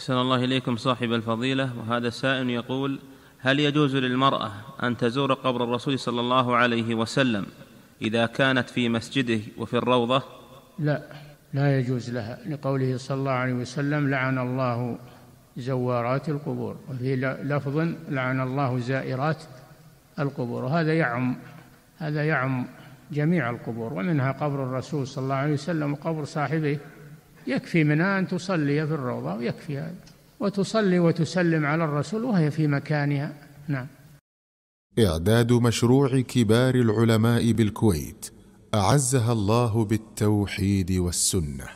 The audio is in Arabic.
أحسن الله إليكم صاحب الفضيلة وهذا السائل يقول هل يجوز للمرأة أن تزور قبر الرسول صلى الله عليه وسلم إذا كانت في مسجده وفي الروضة لا لا يجوز لها لقوله صلى الله عليه وسلم لعن الله زوارات القبور وفي لفظ لعن الله زائرات القبور وهذا يعم هذا يعم جميع القبور ومنها قبر الرسول صلى الله عليه وسلم وقبر صاحبه يكفي منها أن تصلي في الروضة ويكفي هذا وتصلي وتسلم على الرسول وهي في مكانها نعم إعداد مشروع كبار العلماء بالكويت أعزها الله بالتوحيد والسنة